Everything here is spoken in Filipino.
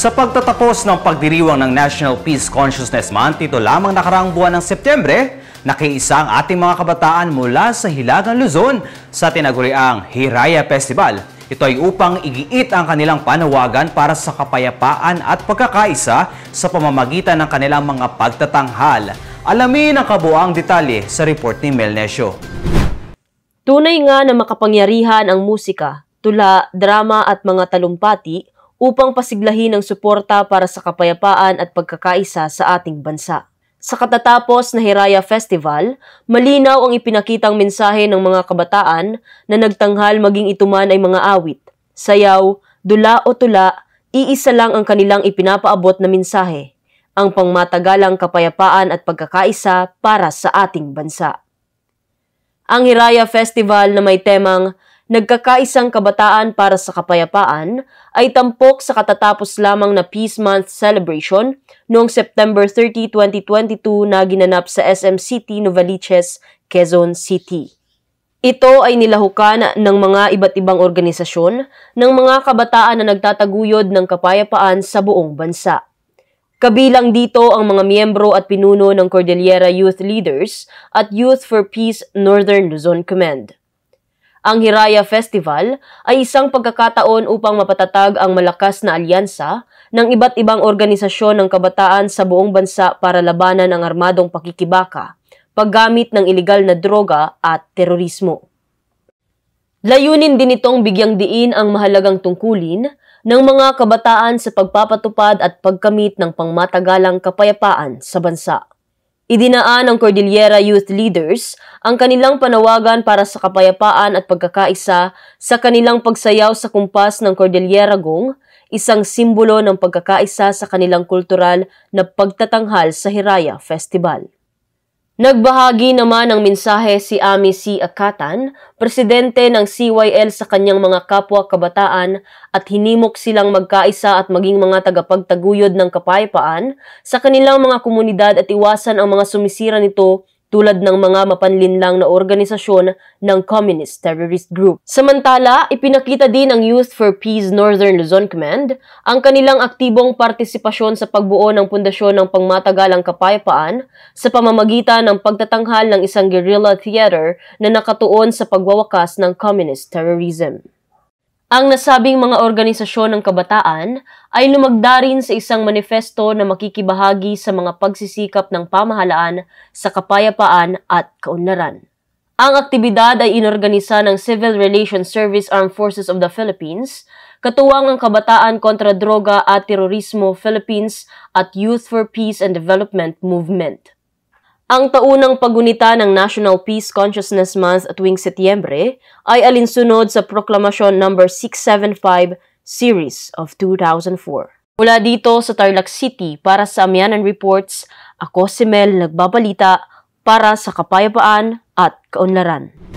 Sa pagtatapos ng pagdiriwang ng National Peace Consciousness Month, ito lamang nakaraang buwan ng Setyembre, nakiisa ang ating mga kabataan mula sa Hilagang Luzon sa tinaguriang Hiraya Festival. Ito ay upang igiit ang kanilang panawagan para sa kapayapaan at pagkakaisa sa pamamagitan ng kanilang mga pagtatanghal. Alamin ang kabuang detalye sa report ni Melnesio. Tunay nga na makapangyarihan ang musika, tula, drama at mga talumpati upang pasiglahin ang suporta para sa kapayapaan at pagkakaisa sa ating bansa. Sa katatapos na Hiraya Festival, malinaw ang ipinakitang mensahe ng mga kabataan na nagtanghal maging ituman ay mga awit, sayaw, dula o tula, iisa lang ang kanilang ipinapaabot na mensahe, ang pangmatagalang kapayapaan at pagkakaisa para sa ating bansa. Ang Hiraya Festival na may temang nagkakaisang kabataan para sa kapayapaan ay tampok sa katatapos lamang na Peace Month celebration noong September 30, 2022 na ginanap sa SM City, Novaliches, Quezon City. Ito ay nilahukan ng mga iba't ibang organisasyon ng mga kabataan na nagtataguyod ng kapayapaan sa buong bansa. Kabilang dito ang mga miyembro at pinuno ng Cordillera Youth Leaders at Youth for Peace Northern Luzon Command. Ang Hiraya Festival ay isang pagkakataon upang mapatatag ang malakas na alyansa ng iba't ibang organisasyon ng kabataan sa buong bansa para labanan ang armadong pakikibaka, paggamit ng ilegal na droga at terorismo. Layunin din itong bigyang diin ang mahalagang tungkulin ng mga kabataan sa pagpapatupad at pagkamit ng pangmatagalang kapayapaan sa bansa. Idinaan ng Cordillera Youth Leaders ang kanilang panawagan para sa kapayapaan at pagkakaisa sa kanilang pagsayaw sa kumpas ng Cordillera Gong, isang simbolo ng pagkakaisa sa kanilang kultural na pagtatanghal sa Hiraya Festival. Nagbahagi naman ng mensahe si Ami C. Akatan, presidente ng CYL sa kanyang mga kapwa kabataan at hinimok silang magkaisa at maging mga tagapagtaguyod ng kapayapaan sa kanilang mga komunidad at iwasan ang mga sumisira nito tulad ng mga mapanlinlang na organisasyon ng Communist Terrorist Group. Samantala, ipinakita din ng Youth for Peace Northern Luzon Command ang kanilang aktibong partisipasyon sa pagbuo ng pundasyon ng pangmatagalang kapayapaan sa pamamagitan ng pagtatanghal ng isang guerrilla theater na nakatuon sa pagwawakas ng communist terrorism. Ang nasabing mga organisasyon ng kabataan ay lumagda rin sa isang manifesto na makikibahagi sa mga pagsisikap ng pamahalaan sa kapayapaan at kaunlaran. Ang aktibidad ay inorganisa ng Civil Relations Service Armed Forces of the Philippines, katuwang ang Kabataan kontra Droga at Terorismo Philippines at Youth for Peace and Development Movement. Ang taunang pagunita ng National Peace Consciousness Month at tuwing Setyembre ay alinsunod sa Proklamasyon No. 675 Series of 2004. Mula dito sa Tarlac City para sa Amianan Reports, ako si Mel nagbabalita para sa kapayapaan at kaunlaran.